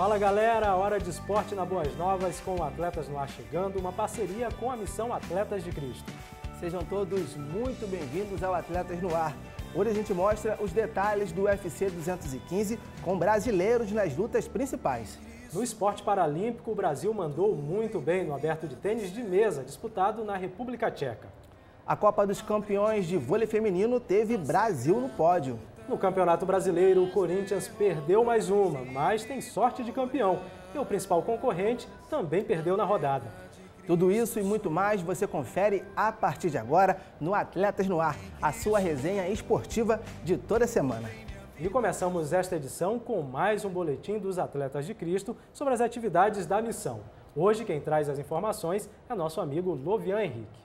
Fala galera, hora de esporte na Boas Novas com Atletas no Ar chegando, uma parceria com a missão Atletas de Cristo. Sejam todos muito bem-vindos ao Atletas no Ar. Hoje a gente mostra os detalhes do UFC 215 com brasileiros nas lutas principais. No esporte paralímpico, o Brasil mandou muito bem no aberto de tênis de mesa disputado na República Tcheca. A Copa dos Campeões de Vôlei Feminino teve Brasil no pódio. No Campeonato Brasileiro, o Corinthians perdeu mais uma, mas tem sorte de campeão. E o principal concorrente também perdeu na rodada. Tudo isso e muito mais você confere a partir de agora no Atletas no Ar, a sua resenha esportiva de toda semana. E começamos esta edição com mais um boletim dos Atletas de Cristo sobre as atividades da missão. Hoje quem traz as informações é nosso amigo Lovian Henrique.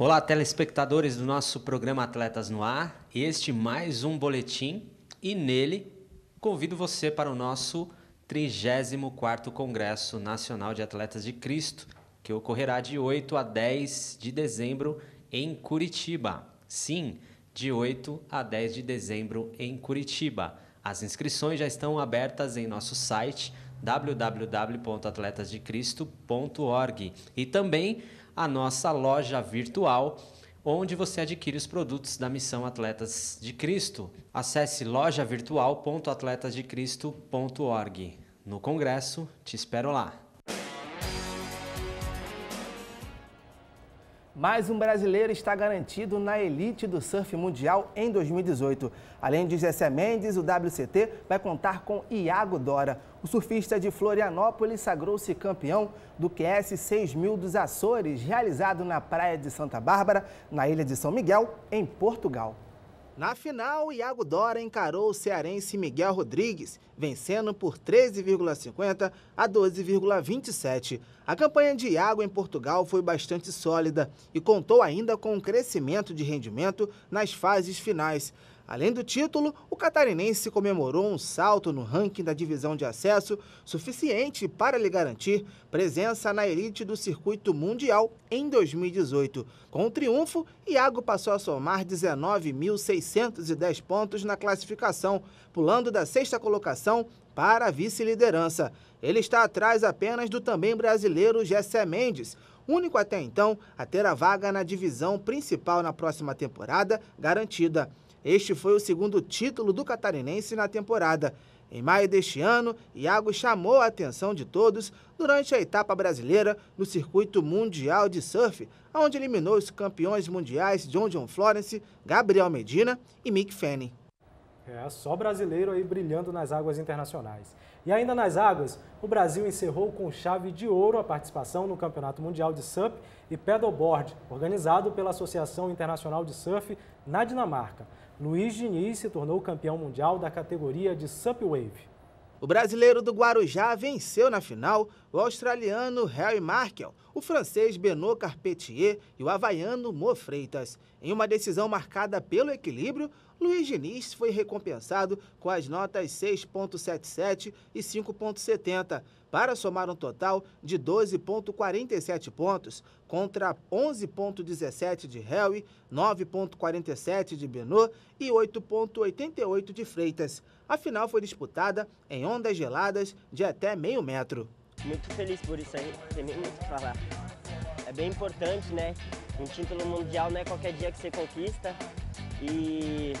Olá, telespectadores do nosso programa Atletas no Ar. Este mais um boletim e nele convido você para o nosso 34º Congresso Nacional de Atletas de Cristo, que ocorrerá de 8 a 10 de dezembro em Curitiba. Sim, de 8 a 10 de dezembro em Curitiba. As inscrições já estão abertas em nosso site www.atletasdecristo.org e também a nossa loja virtual, onde você adquire os produtos da missão Atletas de Cristo. Acesse lojavirtual.atletasdecristo.org. No congresso, te espero lá. mais um brasileiro está garantido na elite do surf mundial em 2018. Além de Jessé Mendes, o WCT vai contar com Iago Dora. O surfista de Florianópolis sagrou-se campeão do QS 6000 dos Açores, realizado na praia de Santa Bárbara, na ilha de São Miguel, em Portugal. Na final, Iago Dora encarou o cearense Miguel Rodrigues, vencendo por 13,50 a 12,27. A campanha de Iago em Portugal foi bastante sólida e contou ainda com um crescimento de rendimento nas fases finais. Além do título, o catarinense comemorou um salto no ranking da divisão de acesso suficiente para lhe garantir presença na elite do circuito mundial em 2018. Com o triunfo, Iago passou a somar 19.610 pontos na classificação, pulando da sexta colocação para a vice-liderança. Ele está atrás apenas do também brasileiro Gessé Mendes, único até então a ter a vaga na divisão principal na próxima temporada garantida. Este foi o segundo título do catarinense na temporada. Em maio deste ano, Iago chamou a atenção de todos durante a etapa brasileira no circuito mundial de surf, onde eliminou os campeões mundiais John John Florence, Gabriel Medina e Mick Fanning. É, só brasileiro aí brilhando nas águas internacionais. E ainda nas águas, o Brasil encerrou com chave de ouro a participação no Campeonato Mundial de Surf e Pedalboard, organizado pela Associação Internacional de Surf na Dinamarca. Luiz Diniz se tornou campeão mundial da categoria de Subwave. O brasileiro do Guarujá venceu na final o australiano Harry Markel, o francês Benoît Carpetier e o havaiano Mo Freitas. Em uma decisão marcada pelo equilíbrio, Luiz Diniz foi recompensado com as notas 6,77 e 5,70, para somar um total de 12,47 pontos, contra 11,17 de Helwy, 9,47 de Benot e 8,88 de Freitas. A final foi disputada em ondas geladas de até meio metro. Muito feliz por isso aí, tem muito o que falar. É bem importante, né? Um título mundial não é qualquer dia que você conquista e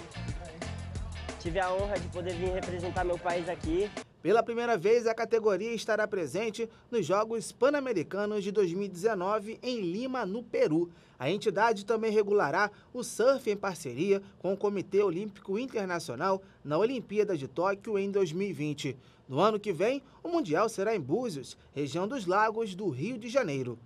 tive a honra de poder vir representar meu país aqui. Pela primeira vez, a categoria estará presente nos Jogos Pan-Americanos de 2019 em Lima, no Peru. A entidade também regulará o surf em parceria com o Comitê Olímpico Internacional na Olimpíada de Tóquio em 2020. No ano que vem, o Mundial será em Búzios, região dos Lagos do Rio de Janeiro.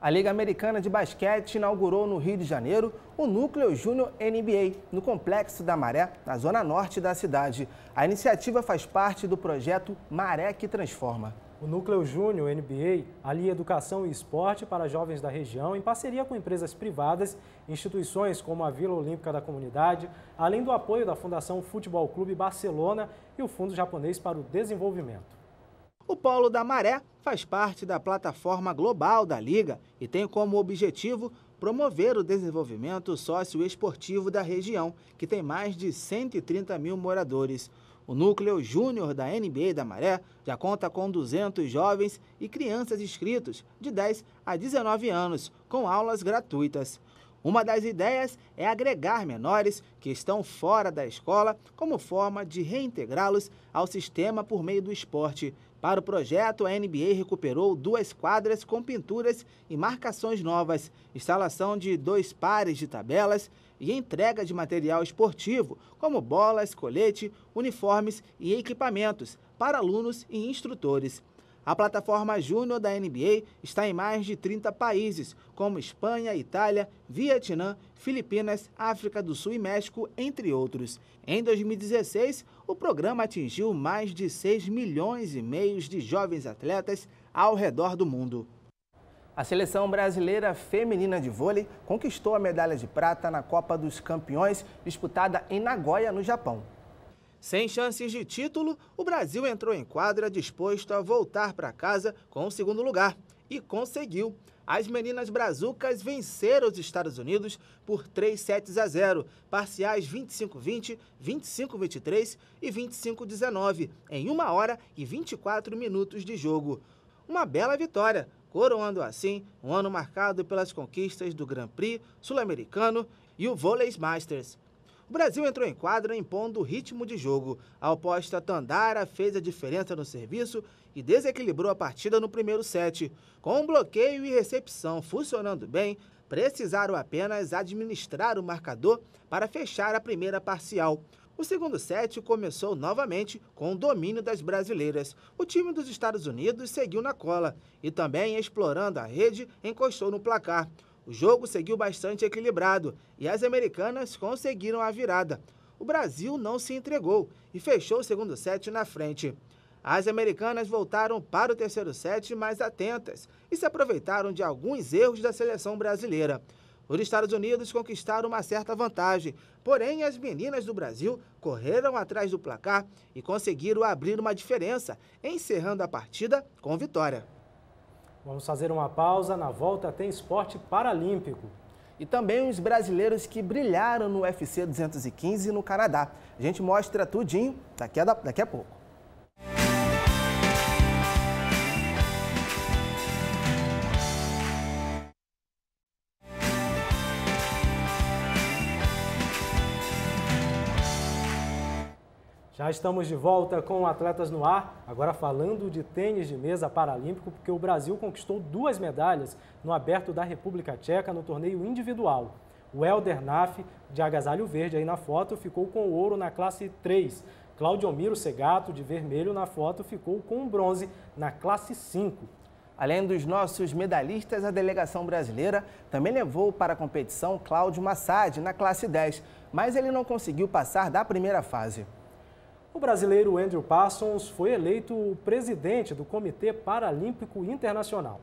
A Liga Americana de Basquete inaugurou no Rio de Janeiro o Núcleo Júnior NBA, no Complexo da Maré, na zona norte da cidade. A iniciativa faz parte do projeto Maré que Transforma. O Núcleo Júnior NBA alia educação e esporte para jovens da região em parceria com empresas privadas, instituições como a Vila Olímpica da Comunidade, além do apoio da Fundação Futebol Clube Barcelona e o Fundo Japonês para o Desenvolvimento. O Polo da Maré faz parte da plataforma global da Liga e tem como objetivo promover o desenvolvimento socioesportivo da região, que tem mais de 130 mil moradores. O núcleo júnior da NBA da Maré já conta com 200 jovens e crianças inscritos de 10 a 19 anos, com aulas gratuitas. Uma das ideias é agregar menores que estão fora da escola como forma de reintegrá-los ao sistema por meio do esporte. Para o projeto, a NBA recuperou duas quadras com pinturas e marcações novas, instalação de dois pares de tabelas e entrega de material esportivo, como bolas, colete, uniformes e equipamentos, para alunos e instrutores. A plataforma Júnior da NBA está em mais de 30 países, como Espanha, Itália, Vietnã, Filipinas, África do Sul e México, entre outros. Em 2016, o programa atingiu mais de 6 milhões e meio de jovens atletas ao redor do mundo. A seleção brasileira feminina de vôlei conquistou a medalha de prata na Copa dos Campeões, disputada em Nagoya, no Japão. Sem chances de título, o Brasil entrou em quadra disposto a voltar para casa com o segundo lugar e conseguiu. As meninas brazucas venceram os Estados Unidos por 3 sets a 0, parciais 25-20, 25-23 e 25-19, em 1 hora e 24 minutos de jogo. Uma bela vitória, coroando assim um ano marcado pelas conquistas do Grand Prix sul-americano e o Voleis Masters. O Brasil entrou em quadra impondo ritmo de jogo. A oposta Tandara fez a diferença no serviço e desequilibrou a partida no primeiro set. Com bloqueio e recepção funcionando bem, precisaram apenas administrar o marcador para fechar a primeira parcial. O segundo set começou novamente com o domínio das brasileiras. O time dos Estados Unidos seguiu na cola e também, explorando a rede, encostou no placar. O jogo seguiu bastante equilibrado e as americanas conseguiram a virada. O Brasil não se entregou e fechou o segundo set na frente. As americanas voltaram para o terceiro set mais atentas e se aproveitaram de alguns erros da seleção brasileira. Os Estados Unidos conquistaram uma certa vantagem, porém as meninas do Brasil correram atrás do placar e conseguiram abrir uma diferença, encerrando a partida com vitória. Vamos fazer uma pausa. Na volta tem esporte paralímpico. E também os brasileiros que brilharam no UFC 215 no Canadá. A gente mostra tudinho daqui a, daqui a pouco. Já estamos de volta com Atletas no Ar, agora falando de tênis de mesa paralímpico, porque o Brasil conquistou duas medalhas no aberto da República Tcheca no torneio individual. O Helder Naf, de agasalho verde aí na foto, ficou com ouro na classe 3. Claudio Miro Segato, de vermelho na foto, ficou com bronze na classe 5. Além dos nossos medalhistas, a delegação brasileira também levou para a competição Cláudio Massad, na classe 10, mas ele não conseguiu passar da primeira fase. O brasileiro Andrew Parsons foi eleito o presidente do Comitê Paralímpico Internacional.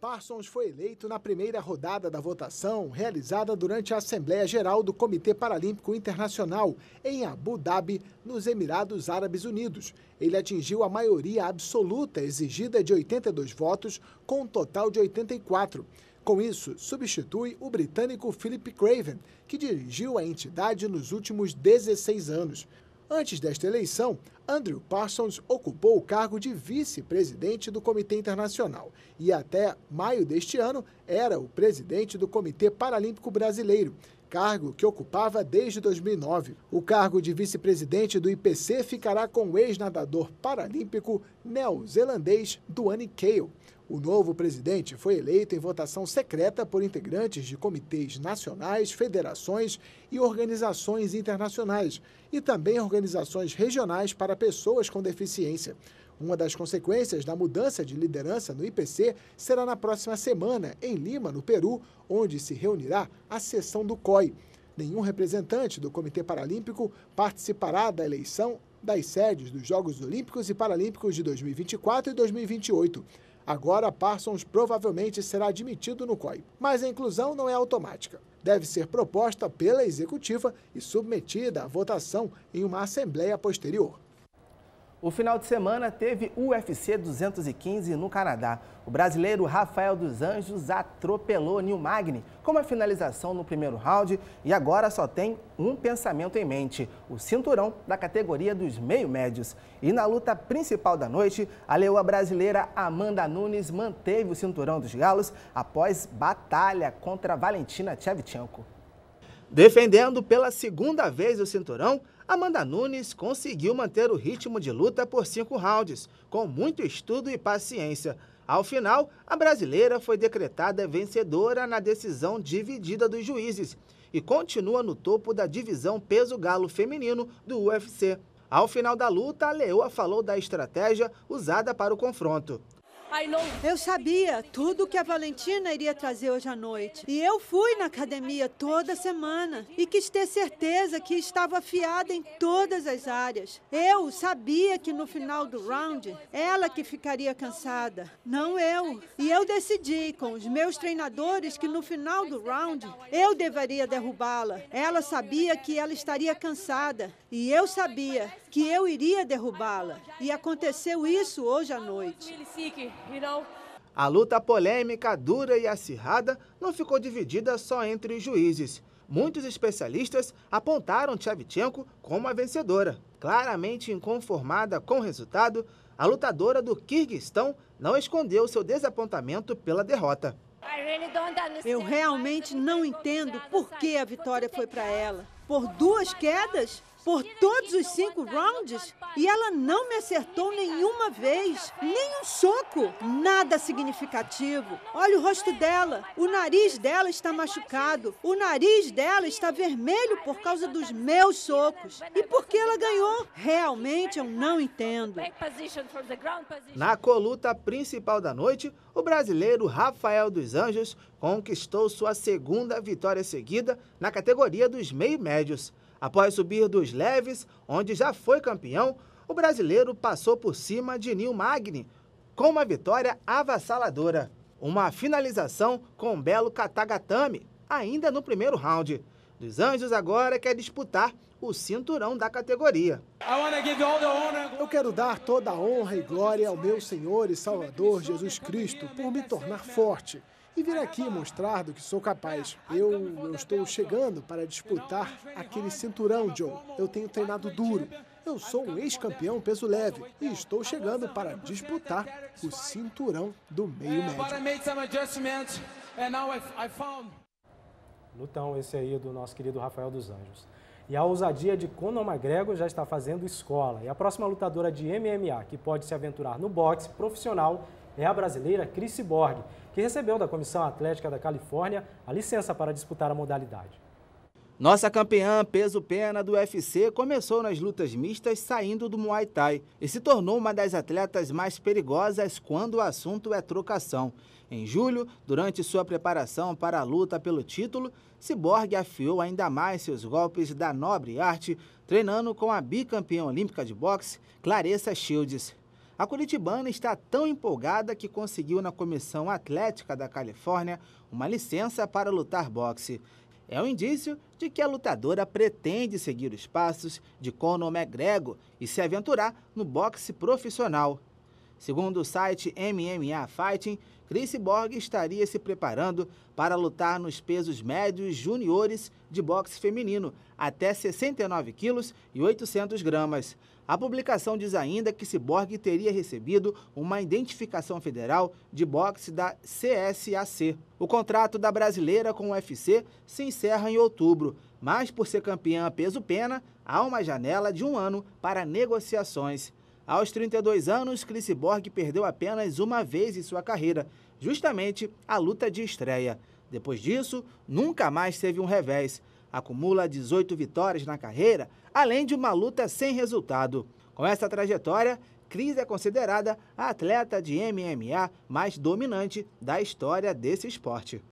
Parsons foi eleito na primeira rodada da votação realizada durante a Assembleia Geral do Comitê Paralímpico Internacional em Abu Dhabi, nos Emirados Árabes Unidos. Ele atingiu a maioria absoluta exigida de 82 votos, com um total de 84. Com isso, substitui o britânico Philip Craven, que dirigiu a entidade nos últimos 16 anos. Antes desta eleição, Andrew Parsons ocupou o cargo de vice-presidente do Comitê Internacional e, até maio deste ano, era o presidente do Comitê Paralímpico Brasileiro, cargo que ocupava desde 2009. O cargo de vice-presidente do IPC ficará com o ex-nadador paralímpico neozelandês Duane Cale. O novo presidente foi eleito em votação secreta por integrantes de comitês nacionais, federações e organizações internacionais, e também organizações regionais para pessoas com deficiência. Uma das consequências da mudança de liderança no IPC será na próxima semana, em Lima, no Peru, onde se reunirá a sessão do COI. Nenhum representante do Comitê Paralímpico participará da eleição das sedes dos Jogos Olímpicos e Paralímpicos de 2024 e 2028. Agora, Parsons provavelmente será admitido no COI, mas a inclusão não é automática. Deve ser proposta pela executiva e submetida à votação em uma assembleia posterior. O final de semana teve UFC 215 no Canadá. O brasileiro Rafael dos Anjos atropelou Neil Magni com uma finalização no primeiro round e agora só tem um pensamento em mente: o cinturão da categoria dos meio-médios. E na luta principal da noite, a leoa brasileira Amanda Nunes manteve o cinturão dos galos após batalha contra Valentina Shevchenko. Defendendo pela segunda vez o cinturão, Amanda Nunes conseguiu manter o ritmo de luta por cinco rounds, com muito estudo e paciência. Ao final, a brasileira foi decretada vencedora na decisão dividida dos juízes e continua no topo da divisão peso galo feminino do UFC. Ao final da luta, a Leoa falou da estratégia usada para o confronto. Eu sabia tudo que a Valentina iria trazer hoje à noite. E eu fui na academia toda semana e quis ter certeza que estava afiada em todas as áreas. Eu sabia que no final do round, ela que ficaria cansada, não eu. E eu decidi com os meus treinadores que no final do round, eu deveria derrubá-la. Ela sabia que ela estaria cansada e eu sabia que eu iria derrubá-la. E aconteceu isso hoje à noite. A luta polêmica, dura e acirrada não ficou dividida só entre juízes. Muitos especialistas apontaram Tchavchenko como a vencedora. Claramente inconformada com o resultado, a lutadora do Kirguistão não escondeu seu desapontamento pela derrota. Eu realmente não entendo por que a vitória foi para ela. Por duas quedas? por todos os cinco rounds e ela não me acertou nenhuma vez, nem um soco, nada significativo. Olha o rosto dela, o nariz dela está machucado, o nariz dela está vermelho por causa dos meus socos. E por que ela ganhou? Realmente eu não entendo. Na coluta principal da noite, o brasileiro Rafael dos Anjos conquistou sua segunda vitória seguida na categoria dos meio-médios. Após subir dos leves, onde já foi campeão, o brasileiro passou por cima de Nil Magni, com uma vitória avassaladora. Uma finalização com um belo Katagatame, ainda no primeiro round. Dos Anjos agora quer disputar o cinturão da categoria. Eu quero dar toda a honra e glória ao meu Senhor e Salvador Jesus Cristo por me tornar forte e vir aqui mostrar do que sou capaz. Eu, eu estou chegando para disputar aquele cinturão, Joe. Eu tenho treinado duro. Eu sou um ex-campeão peso leve e estou chegando para disputar o cinturão do meio médio. Lutão esse aí é do nosso querido Rafael dos Anjos. E a ousadia de Conor McGregor já está fazendo escola. E a próxima lutadora de MMA que pode se aventurar no boxe profissional é a brasileira Chris Borg que recebeu da Comissão Atlética da Califórnia a licença para disputar a modalidade. Nossa campeã peso-pena do UFC começou nas lutas mistas saindo do Muay Thai e se tornou uma das atletas mais perigosas quando o assunto é trocação. Em julho, durante sua preparação para a luta pelo título, Cyborg afiou ainda mais seus golpes da nobre arte, treinando com a bicampeã olímpica de boxe, Clarissa Shields. A Curitibana está tão empolgada que conseguiu na Comissão Atlética da Califórnia uma licença para lutar boxe. É um indício de que a lutadora pretende seguir os passos de Conor McGregor e se aventurar no boxe profissional. Segundo o site MMA Fighting, Chris Borg estaria se preparando para lutar nos pesos médios juniores de boxe feminino, até 69 quilos e 800 gramas. A publicação diz ainda que Cyborg teria recebido uma identificação federal de boxe da CSAC. O contrato da brasileira com o UFC se encerra em outubro, mas por ser campeã peso-pena, há uma janela de um ano para negociações. Aos 32 anos, Chris Borg perdeu apenas uma vez em sua carreira, justamente a luta de estreia. Depois disso, nunca mais teve um revés acumula 18 vitórias na carreira, além de uma luta sem resultado. Com essa trajetória, Cris é considerada a atleta de MMA mais dominante da história desse esporte.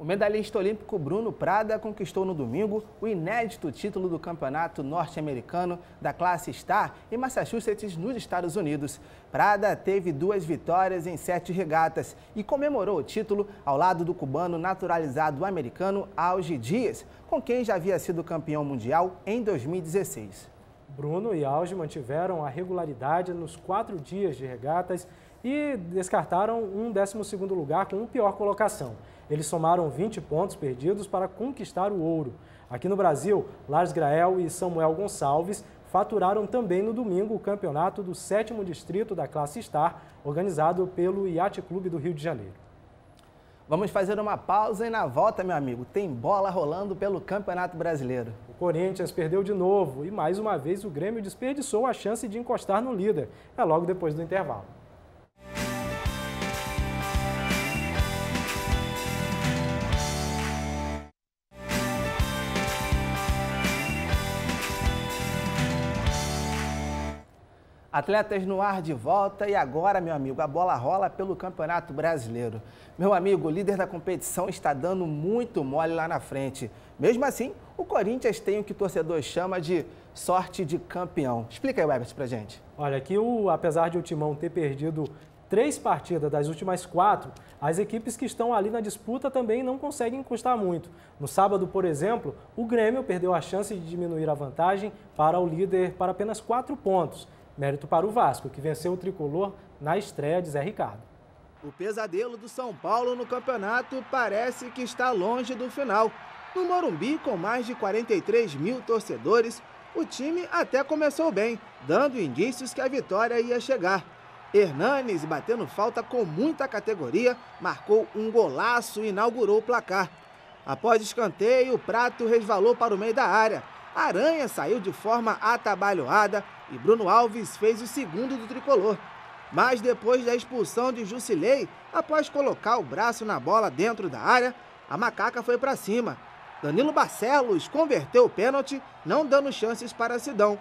O medalhista olímpico Bruno Prada conquistou no domingo o inédito título do Campeonato Norte-Americano da classe Star em Massachusetts, nos Estados Unidos. Prada teve duas vitórias em sete regatas e comemorou o título ao lado do cubano naturalizado americano Alge Dias, com quem já havia sido campeão mundial em 2016. Bruno e Alge mantiveram a regularidade nos quatro dias de regatas e descartaram um 12 lugar com pior colocação. Eles somaram 20 pontos perdidos para conquistar o ouro. Aqui no Brasil, Lars Grael e Samuel Gonçalves faturaram também no domingo o campeonato do sétimo Distrito da Classe Star, organizado pelo Yacht Clube do Rio de Janeiro. Vamos fazer uma pausa e na volta, meu amigo, tem bola rolando pelo Campeonato Brasileiro. O Corinthians perdeu de novo e mais uma vez o Grêmio desperdiçou a chance de encostar no líder. É logo depois do intervalo. Atletas no ar de volta e agora, meu amigo, a bola rola pelo Campeonato Brasileiro. Meu amigo, o líder da competição está dando muito mole lá na frente. Mesmo assim, o Corinthians tem o que o torcedor chama de sorte de campeão. Explica aí, Webert, pra gente. Olha, aqui, o, apesar de o Timão ter perdido três partidas das últimas quatro, as equipes que estão ali na disputa também não conseguem custar muito. No sábado, por exemplo, o Grêmio perdeu a chance de diminuir a vantagem para o líder para apenas quatro pontos. Mérito para o Vasco, que venceu o tricolor na estreia de Zé Ricardo. O pesadelo do São Paulo no campeonato parece que está longe do final. No Morumbi, com mais de 43 mil torcedores, o time até começou bem, dando indícios que a vitória ia chegar. Hernanes, batendo falta com muita categoria, marcou um golaço e inaugurou o placar. Após escanteio, o prato resvalou para o meio da área. Aranha saiu de forma atabalhoada, e Bruno Alves fez o segundo do tricolor. Mas depois da expulsão de Jusilei, após colocar o braço na bola dentro da área, a macaca foi para cima. Danilo Barcelos converteu o pênalti, não dando chances para Sidão.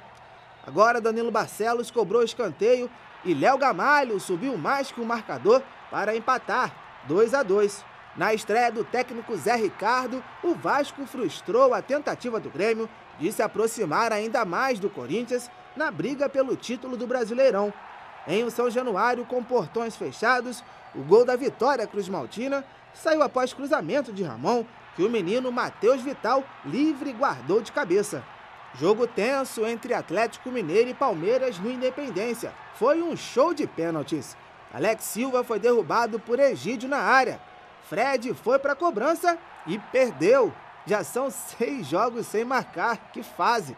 Agora Danilo Barcelos cobrou escanteio e Léo Gamalho subiu mais que o marcador para empatar 2 a 2. Na estreia do técnico Zé Ricardo, o Vasco frustrou a tentativa do Grêmio de se aproximar ainda mais do Corinthians na briga pelo título do Brasileirão. Em o São Januário, com portões fechados, o gol da vitória Cruz Maltina saiu após cruzamento de Ramon, que o menino Matheus Vital livre guardou de cabeça. Jogo tenso entre Atlético Mineiro e Palmeiras no Independência. Foi um show de pênaltis. Alex Silva foi derrubado por Egídio na área. Fred foi para a cobrança e perdeu. Já são seis jogos sem marcar. Que fase!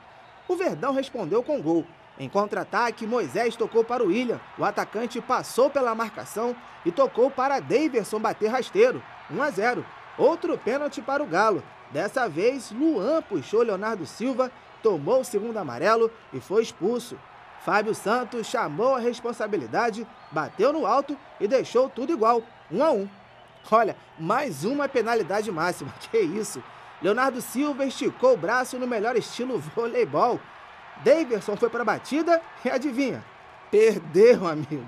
o Verdão respondeu com gol. Em contra-ataque, Moisés tocou para o William. O atacante passou pela marcação e tocou para Daverson bater rasteiro. 1 a 0. Outro pênalti para o Galo. Dessa vez, Luan puxou Leonardo Silva, tomou o segundo amarelo e foi expulso. Fábio Santos chamou a responsabilidade, bateu no alto e deixou tudo igual, 1 a 1. Olha, mais uma penalidade máxima. Que isso? Leonardo Silva esticou o braço no melhor estilo voleibol. Daverson foi para a batida e adivinha? Perdeu, amigo.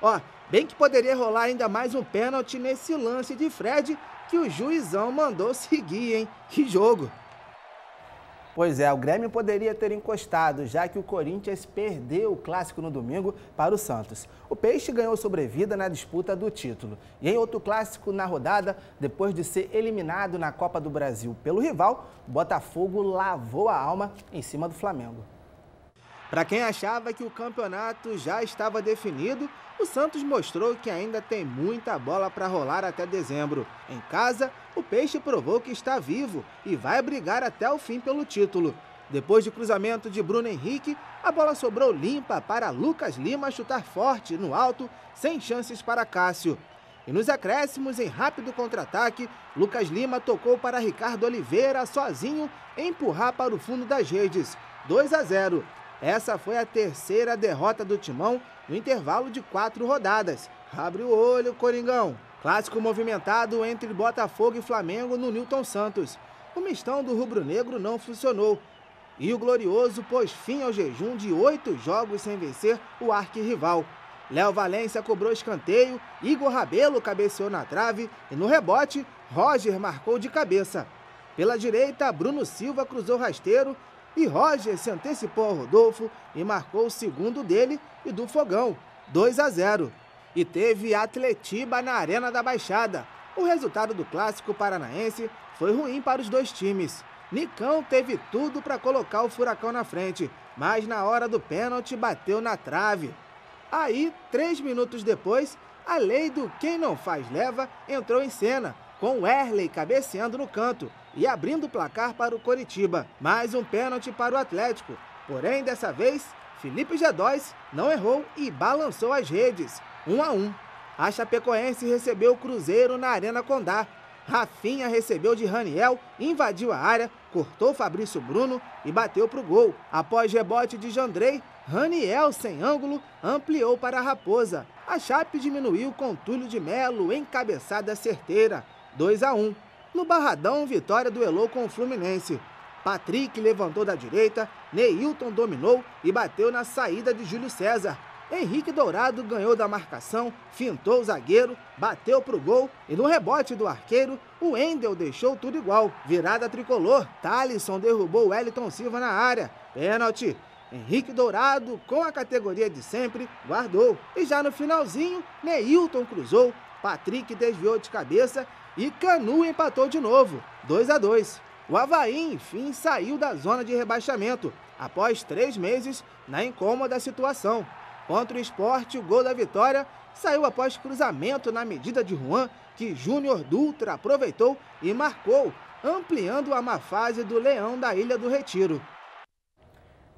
Ó, bem que poderia rolar ainda mais um pênalti nesse lance de Fred que o juizão mandou seguir, hein? Que jogo! Pois é, o Grêmio poderia ter encostado, já que o Corinthians perdeu o clássico no domingo para o Santos. O Peixe ganhou sobrevida na disputa do título. E em outro clássico na rodada, depois de ser eliminado na Copa do Brasil pelo rival, o Botafogo lavou a alma em cima do Flamengo. Para quem achava que o campeonato já estava definido, o Santos mostrou que ainda tem muita bola para rolar até dezembro. Em casa, o Peixe provou que está vivo e vai brigar até o fim pelo título. Depois de cruzamento de Bruno Henrique, a bola sobrou limpa para Lucas Lima chutar forte no alto, sem chances para Cássio. E nos acréscimos, em rápido contra-ataque, Lucas Lima tocou para Ricardo Oliveira sozinho empurrar para o fundo das redes. 2 a 0. Essa foi a terceira derrota do Timão no intervalo de quatro rodadas. Abre o olho, Coringão. Clássico movimentado entre Botafogo e Flamengo no Newton Santos. O mistão do rubro-negro não funcionou. E o Glorioso pôs fim ao jejum de oito jogos sem vencer o arquirrival. Léo Valência cobrou escanteio, Igor Rabelo cabeceou na trave e no rebote, Roger marcou de cabeça. Pela direita, Bruno Silva cruzou rasteiro e Roger se antecipou ao Rodolfo e marcou o segundo dele e do Fogão, 2 a 0. E teve Atletiba na Arena da Baixada. O resultado do clássico paranaense foi ruim para os dois times. Nicão teve tudo para colocar o Furacão na frente, mas na hora do pênalti bateu na trave. Aí, três minutos depois, a lei do quem não faz leva entrou em cena com Erley cabeceando no canto e abrindo o placar para o Coritiba. Mais um pênalti para o Atlético. Porém, dessa vez, Felipe G2 não errou e balançou as redes. 1 a 1. A Chapecoense recebeu o Cruzeiro na Arena Condá. Rafinha recebeu de Raniel, invadiu a área, cortou Fabrício Bruno e bateu para o gol. Após rebote de Jandrei, Raniel, sem ângulo, ampliou para a Raposa. A Chape diminuiu com Túlio de Melo, encabeçada certeira. 2 a 1. No Barradão, vitória duelou com o Fluminense. Patrick levantou da direita, Neilton dominou e bateu na saída de Júlio César. Henrique Dourado ganhou da marcação, fintou o zagueiro, bateu pro gol e no rebote do arqueiro, o Endel deixou tudo igual. Virada tricolor, Talisson derrubou Wellington Silva na área. Pênalti. Henrique Dourado, com a categoria de sempre, guardou. E já no finalzinho, Neilton cruzou, Patrick desviou de cabeça e Canu empatou de novo, 2 a 2. O Havaí, enfim, saiu da zona de rebaixamento após três meses na incômoda situação. Contra o esporte, o gol da vitória saiu após cruzamento na medida de Juan, que Júnior Dutra aproveitou e marcou, ampliando a má fase do Leão da Ilha do Retiro.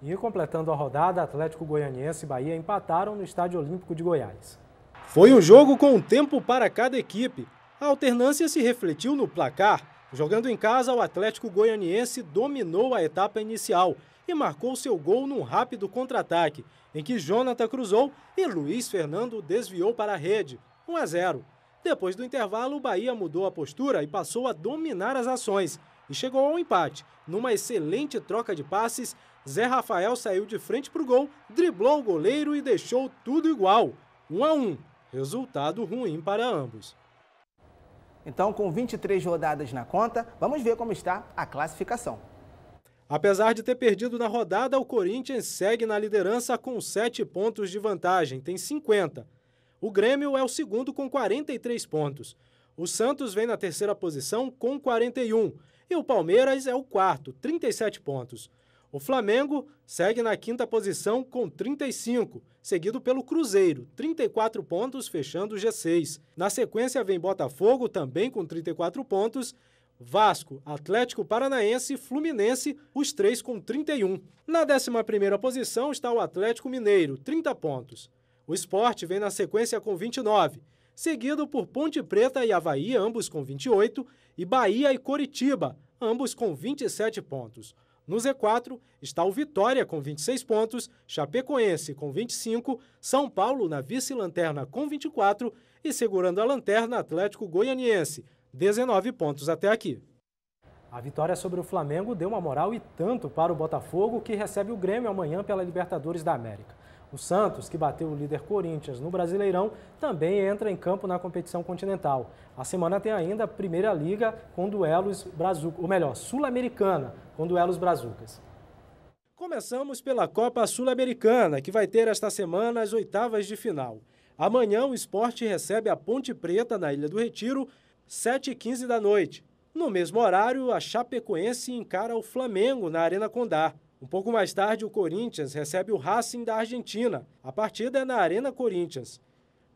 E completando a rodada, Atlético Goianiense e Bahia empataram no Estádio Olímpico de Goiás. Foi um jogo com um tempo para cada equipe. A alternância se refletiu no placar. Jogando em casa, o Atlético Goianiense dominou a etapa inicial e marcou seu gol num rápido contra-ataque, em que Jonathan cruzou e Luiz Fernando desviou para a rede. 1 a 0. Depois do intervalo, o Bahia mudou a postura e passou a dominar as ações e chegou ao empate. Numa excelente troca de passes, Zé Rafael saiu de frente para o gol, driblou o goleiro e deixou tudo igual. 1 a 1. Resultado ruim para ambos. Então, com 23 rodadas na conta, vamos ver como está a classificação. Apesar de ter perdido na rodada, o Corinthians segue na liderança com 7 pontos de vantagem, tem 50. O Grêmio é o segundo com 43 pontos. O Santos vem na terceira posição com 41 e o Palmeiras é o quarto, 37 pontos. O Flamengo segue na quinta posição com 35 seguido pelo Cruzeiro, 34 pontos, fechando o G6. Na sequência vem Botafogo, também com 34 pontos, Vasco, Atlético Paranaense e Fluminense, os três com 31. Na 11 posição está o Atlético Mineiro, 30 pontos. O Esporte vem na sequência com 29, seguido por Ponte Preta e Havaí, ambos com 28, e Bahia e Coritiba, ambos com 27 pontos. No Z4 está o Vitória com 26 pontos, Chapecoense com 25, São Paulo na vice-lanterna com 24 e segurando a lanterna Atlético Goianiense, 19 pontos até aqui. A vitória sobre o Flamengo deu uma moral e tanto para o Botafogo, que recebe o Grêmio amanhã pela Libertadores da América. O Santos, que bateu o líder Corinthians no Brasileirão, também entra em campo na competição continental. A semana tem ainda a Primeira Liga com duelos brazucas, ou melhor, Sul-Americana com duelos brazucas. Começamos pela Copa Sul-Americana, que vai ter esta semana as oitavas de final. Amanhã o esporte recebe a Ponte Preta na Ilha do Retiro, 7h15 da noite. No mesmo horário, a Chapecoense encara o Flamengo na Arena Condá. Um pouco mais tarde, o Corinthians recebe o Racing da Argentina. A partida é na Arena Corinthians.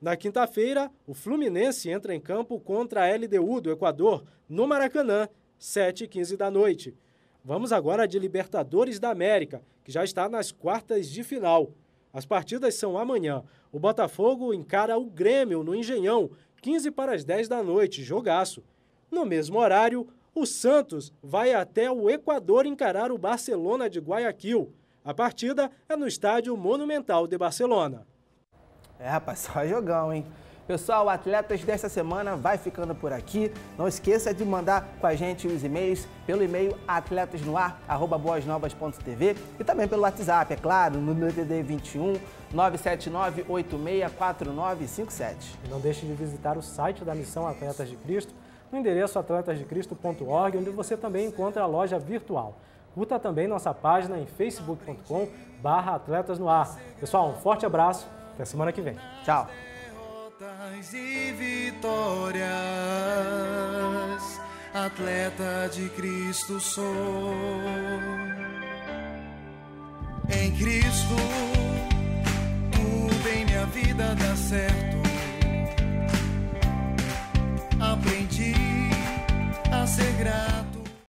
Na quinta-feira, o Fluminense entra em campo contra a LDU do Equador, no Maracanã, 7h15 da noite. Vamos agora de Libertadores da América, que já está nas quartas de final. As partidas são amanhã. O Botafogo encara o Grêmio no Engenhão, 15 para as 10 da noite, jogaço. No mesmo horário, o Santos vai até o Equador encarar o Barcelona de Guayaquil. A partida é no Estádio Monumental de Barcelona. É, rapaz, só jogão, hein? Pessoal, Atletas desta semana vai ficando por aqui. Não esqueça de mandar com a gente os e-mails pelo e-mail atletasnoar@boasnovas.tv e também pelo WhatsApp, é claro, no DDD 21 979 864957. Não deixe de visitar o site da Missão Atletas de Cristo no endereço atletasdecristo.org, onde você também encontra a loja virtual. Curta também nossa página em facebook.com barra atletas no ar. Pessoal, um forte abraço, até semana que vem. Tchau! e vitórias, atleta de Cristo sou. Em Cristo, tudo em minha vida dá certo. ser grato.